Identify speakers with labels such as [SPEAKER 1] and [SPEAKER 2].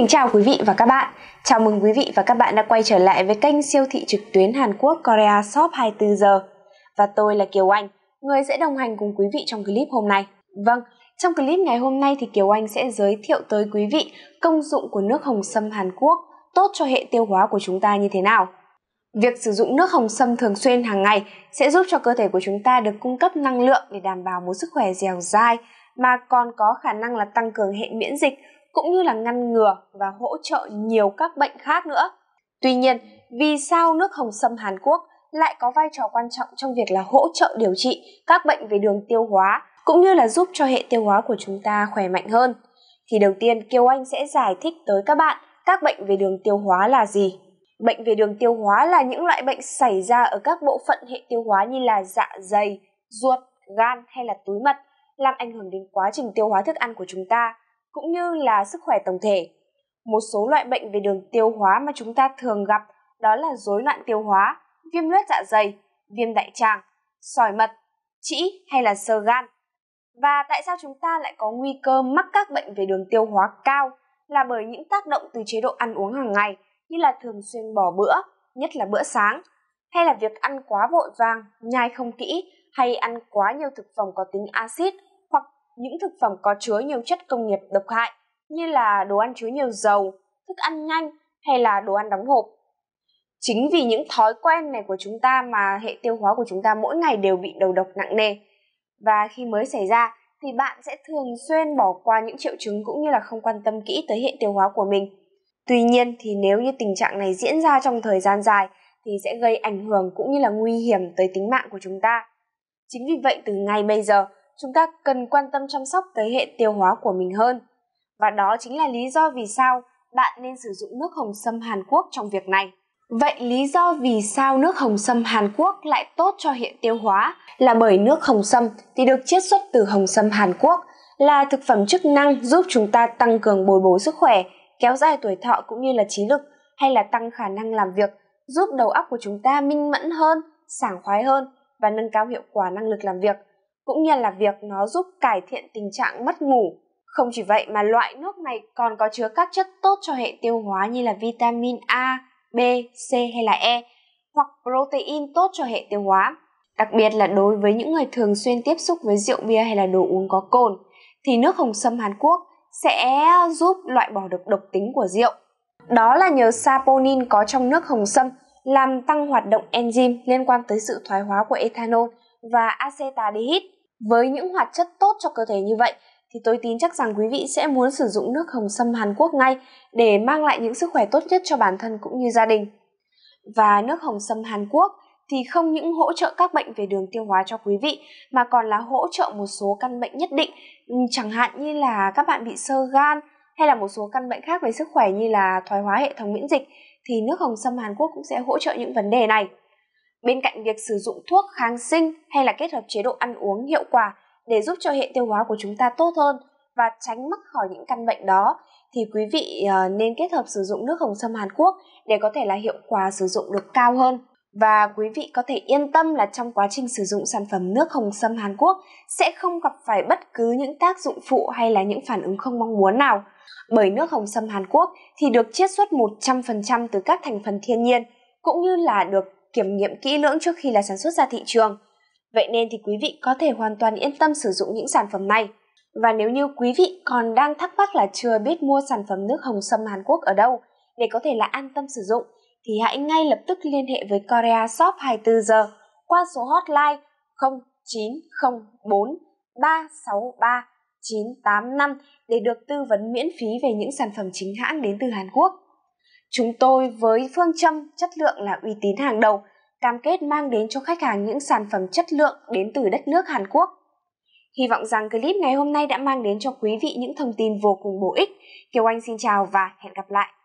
[SPEAKER 1] kính chào quý vị và các bạn. Chào mừng quý vị và các bạn đã quay trở lại với kênh siêu thị trực tuyến Hàn Quốc Korea Shop 24 giờ. Và tôi là Kiều Anh, người sẽ đồng hành cùng quý vị trong clip hôm nay. Vâng, trong clip ngày hôm nay thì Kiều Anh sẽ giới thiệu tới quý vị công dụng của nước hồng sâm Hàn Quốc tốt cho hệ tiêu hóa của chúng ta như thế nào. Việc sử dụng nước hồng sâm thường xuyên hàng ngày sẽ giúp cho cơ thể của chúng ta được cung cấp năng lượng để đảm bảo một sức khỏe dẻo dai mà còn có khả năng là tăng cường hệ miễn dịch cũng như là ngăn ngừa và hỗ trợ nhiều các bệnh khác nữa. Tuy nhiên, vì sao nước hồng sâm Hàn Quốc lại có vai trò quan trọng trong việc là hỗ trợ điều trị các bệnh về đường tiêu hóa cũng như là giúp cho hệ tiêu hóa của chúng ta khỏe mạnh hơn? Thì đầu tiên Kiều Anh sẽ giải thích tới các bạn các bệnh về đường tiêu hóa là gì. Bệnh về đường tiêu hóa là những loại bệnh xảy ra ở các bộ phận hệ tiêu hóa như là dạ dày, ruột, gan hay là túi mật làm ảnh hưởng đến quá trình tiêu hóa thức ăn của chúng ta cũng như là sức khỏe tổng thể. Một số loại bệnh về đường tiêu hóa mà chúng ta thường gặp đó là rối loạn tiêu hóa, viêm loét dạ dày, viêm đại tràng, sỏi mật, trĩ hay là sơ gan. Và tại sao chúng ta lại có nguy cơ mắc các bệnh về đường tiêu hóa cao là bởi những tác động từ chế độ ăn uống hàng ngày như là thường xuyên bỏ bữa, nhất là bữa sáng, hay là việc ăn quá vội vàng, nhai không kỹ hay ăn quá nhiều thực phẩm có tính axit những thực phẩm có chứa nhiều chất công nghiệp độc hại như là đồ ăn chứa nhiều dầu, thức ăn nhanh hay là đồ ăn đóng hộp. Chính vì những thói quen này của chúng ta mà hệ tiêu hóa của chúng ta mỗi ngày đều bị đầu độc nặng nề. Và khi mới xảy ra thì bạn sẽ thường xuyên bỏ qua những triệu chứng cũng như là không quan tâm kỹ tới hệ tiêu hóa của mình. Tuy nhiên thì nếu như tình trạng này diễn ra trong thời gian dài thì sẽ gây ảnh hưởng cũng như là nguy hiểm tới tính mạng của chúng ta. Chính vì vậy từ ngay bây giờ chúng ta cần quan tâm chăm sóc tới hệ tiêu hóa của mình hơn. Và đó chính là lý do vì sao bạn nên sử dụng nước hồng sâm Hàn Quốc trong việc này. Vậy lý do vì sao nước hồng sâm Hàn Quốc lại tốt cho hệ tiêu hóa là bởi nước hồng sâm thì được chiết xuất từ hồng sâm Hàn Quốc là thực phẩm chức năng giúp chúng ta tăng cường bồi bổ sức khỏe, kéo dài tuổi thọ cũng như là trí lực hay là tăng khả năng làm việc, giúp đầu óc của chúng ta minh mẫn hơn, sảng khoái hơn và nâng cao hiệu quả năng lực làm việc cũng như là việc nó giúp cải thiện tình trạng mất ngủ. Không chỉ vậy mà loại nước này còn có chứa các chất tốt cho hệ tiêu hóa như là vitamin A, B, C hay là E hoặc protein tốt cho hệ tiêu hóa. Đặc biệt là đối với những người thường xuyên tiếp xúc với rượu bia hay là đồ uống có cồn thì nước hồng sâm Hàn Quốc sẽ giúp loại bỏ được độc tính của rượu. Đó là nhờ saponin có trong nước hồng sâm làm tăng hoạt động enzyme liên quan tới sự thoái hóa của ethanol và acetaldehyde. Với những hoạt chất tốt cho cơ thể như vậy thì tôi tin chắc rằng quý vị sẽ muốn sử dụng nước hồng sâm Hàn Quốc ngay để mang lại những sức khỏe tốt nhất cho bản thân cũng như gia đình. Và nước hồng sâm Hàn Quốc thì không những hỗ trợ các bệnh về đường tiêu hóa cho quý vị mà còn là hỗ trợ một số căn bệnh nhất định, ừ, chẳng hạn như là các bạn bị sơ gan hay là một số căn bệnh khác về sức khỏe như là thoái hóa hệ thống miễn dịch thì nước hồng sâm Hàn Quốc cũng sẽ hỗ trợ những vấn đề này. Bên cạnh việc sử dụng thuốc kháng sinh hay là kết hợp chế độ ăn uống hiệu quả để giúp cho hệ tiêu hóa của chúng ta tốt hơn và tránh mắc khỏi những căn bệnh đó thì quý vị ờ, nên kết hợp sử dụng nước hồng sâm Hàn Quốc để có thể là hiệu quả sử dụng được cao hơn. Và quý vị có thể yên tâm là trong quá trình sử dụng sản phẩm nước hồng sâm Hàn Quốc sẽ không gặp phải bất cứ những tác dụng phụ hay là những phản ứng không mong muốn nào. Bởi nước hồng sâm Hàn Quốc thì được chiết xuất 100% từ các thành phần thiên nhiên cũng như là được kiểm nghiệm kỹ lưỡng trước khi là sản xuất ra thị trường. Vậy nên thì quý vị có thể hoàn toàn yên tâm sử dụng những sản phẩm này. Và nếu như quý vị còn đang thắc mắc là chưa biết mua sản phẩm nước hồng sâm Hàn Quốc ở đâu để có thể là an tâm sử dụng, thì hãy ngay lập tức liên hệ với Korea Shop 24 giờ qua số hotline 0904363985 để được tư vấn miễn phí về những sản phẩm chính hãng đến từ Hàn Quốc. Chúng tôi với phương châm chất lượng là uy tín hàng đầu, cam kết mang đến cho khách hàng những sản phẩm chất lượng đến từ đất nước Hàn Quốc. Hy vọng rằng clip ngày hôm nay đã mang đến cho quý vị những thông tin vô cùng bổ ích. Kiều Anh xin chào và hẹn gặp lại.